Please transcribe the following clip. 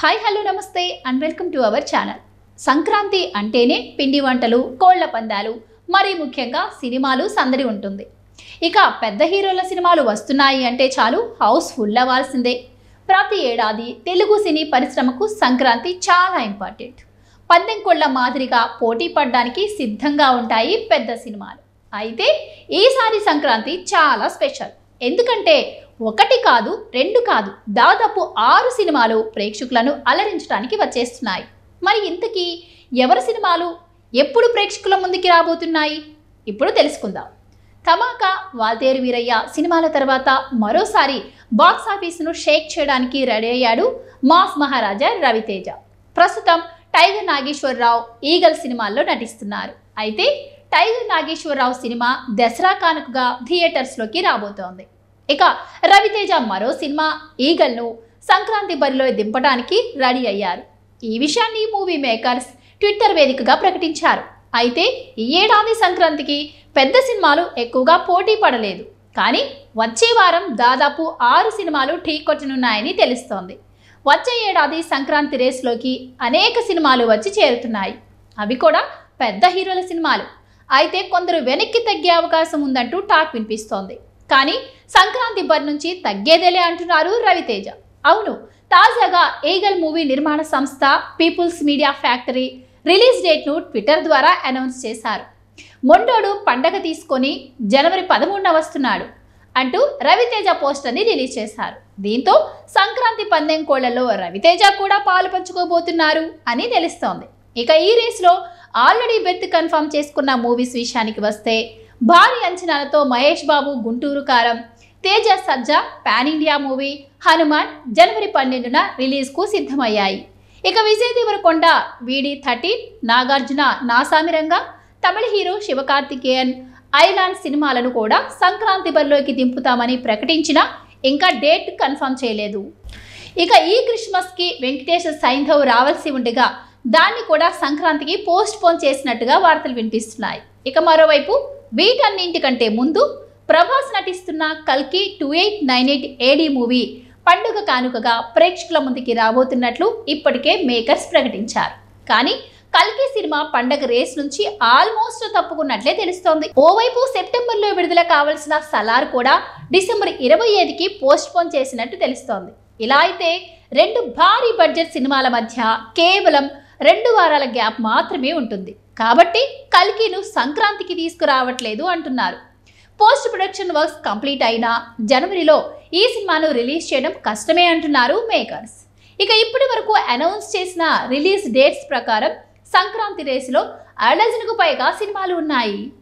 hi hello నమస్తే and welcome to our channel Sankranti అంటేనే పిండి వంటలు కోళ్ల పందాలు మరీ ముఖ్యంగా సినిమాలు సందడి ఉంటుంది ఇక పెద్ద హీరోల సినిమాలు వస్తున్నాయి అంటే చాలు హౌస్ ఫుల్ అవ్వాల్సిందే ప్రతి ఏడాది తెలుగు సినీ పరిశ్రమకు సంక్రాంతి చాలా ఇంపార్టెంట్ పందెం కోళ్ల మాదిరిగా పోటీ పడడానికి సిద్ధంగా ఉంటాయి పెద్ద సినిమాలు అయితే ఈసారి సంక్రాంతి చాలా స్పెషల్ ఎందుకంటే ఒకటి కాదు రెండు కాదు దాదాపు ఆరు సినిమాలు ప్రేక్షకులను అలరించడానికి వచ్చేస్తున్నాయి మరి ఇంతకీ ఎవరి సినిమాలు ఎప్పుడు ప్రేక్షకుల ముందుకి రాబోతున్నాయి ఇప్పుడు తెలుసుకుందాం తమాకా వాల్తేరు వీరయ్య సినిమాల తర్వాత మరోసారి బాక్స్ ఆఫీసును షేక్ చేయడానికి రెడీ అయ్యాడు మాస్ మహారాజా రవితేజ ప్రస్తుతం టైగర్ నాగేశ్వరరావు ఈగల్ సినిమాల్లో నటిస్తున్నారు అయితే టైగర్ నాగేశ్వరరావు సినిమా దసరా కానుకగా థియేటర్స్లోకి రాబోతోంది ఇక రవితేజ మరో సినిమా ఈగల్ను సంక్రాంతి బరిలో దింపడానికి రెడీ అయ్యారు ఈ విషయాన్ని మూవీ మేకర్స్ ట్విట్టర్ వేదికగా ప్రకటించారు అయితే ఈ ఏడాది సంక్రాంతికి పెద్ద సినిమాలు ఎక్కువగా పోటీ పడలేదు కానీ వచ్చే వారం దాదాపు ఆరు సినిమాలు ఢీకొట్టనున్నాయని తెలుస్తోంది వచ్చే ఏడాది సంక్రాంతి రేస్లోకి అనేక సినిమాలు వచ్చి చేరుతున్నాయి అవి కూడా పెద్ద హీరోల సినిమాలు అయితే కొందరు వెనక్కి తగ్గే అవకాశం ఉందంటూ టాక్ వినిపిస్తోంది కానీ సంక్రాంతి బర్ నుంచి తగ్గేదేలే అంటున్నారు రవితేజ అవును తాజాగా ఏగల్ మూవీ నిర్మాణ సంస్థ పీపుల్స్ మీడియా ఫ్యాక్టరీ రిలీజ్ డేట్ను ట్విట్టర్ ద్వారా అనౌన్స్ చేశారు మొండోడు పండగ తీసుకొని జనవరి పదమూడున వస్తున్నాడు అంటూ రవితేజ పోస్టర్ని రిలీజ్ చేశారు దీంతో సంక్రాంతి పందెం కోళ్లలో రవితేజ కూడా పాలు పంచుకోబోతున్నారు అని తెలుస్తోంది ఇక ఈ రేస్లో ఆల్రెడీ బెర్త్ కన్ఫర్మ్ చేసుకున్న మూవీస్ విషయానికి వస్తే భారీ అంచనాలతో Mahesh Babu Guntur Kaaram Teja Sajja pan India movie Hanuman జనవరి పన్నెండున రిలీజ్కు సిద్ధమయ్యాయి ఇక Vijay Deverakonda VD thirteen Nagarjuna Naa Saami Ranga Tamil hero Sivakarthikeyan Ayalaan సినిమాలను కూడా సంక్రాంతి బరిలోకి దింపుతామని ప్రకటించినా ఇంకా డేట్ కన్ఫర్మ్ చేయలేదు ఇక ఈ క్రిస్మస్కి వెంకటేష్ సైంధవ్ రావాల్సి ఉండగా దాన్ని కూడా సంక్రాంతికి పోస్ట్ పోన్ చేసినట్టుగా వార్తలు వినిపిస్తున్నాయి ఇక మరోవైపు వీటన్నింటికంటే ముందు ప్రభాస్ నటిస్తున్న కల్కి two eight nine eight AD movie పండుగ కానుకగా ప్రేక్షకుల ముందుకి రాబోతున్నట్లు ఇప్పటికే మేకర్స్ ప్రకటించారు కానీ కల్కి సినిమా పండగ రేస్ నుంచి ఆల్మోస్ట్ తప్పుకున్నట్లే తెలుస్తోంది ఓవైపు సెప్టెంబర్లో విడుదల కావాల్సిన సలార్ కూడా డిసెంబర్ ఇరవై ఐదుకి పోస్ట్ పోన్ చేసినట్టు తెలుస్తోంది ఇలా అయితే రెండు భారీ బడ్జెట్ సినిమాల మధ్య కేవలం రెండు వారాల గ్యాప్ మాత్రమే ఉంటుంది కాబట్టి కల్కీను సంక్రాంతికి తీసుకురావట్లేదు అంటున్నారు పోస్ట్ ప్రొడక్షన్ వర్క్స్ కంప్లీట్ అయినా జనవరిలో ఈ సినిమాను రిలీజ్ చేయడం కష్టమే అంటున్నారు మేకర్స్ ఇక ఇప్పటి వరకు అనౌన్స్ చేసిన రిలీజ్ డేట్స్ ప్రకారం సంక్రాంతి రేసులో అడజన్కు పైగా సినిమాలు ఉన్నాయి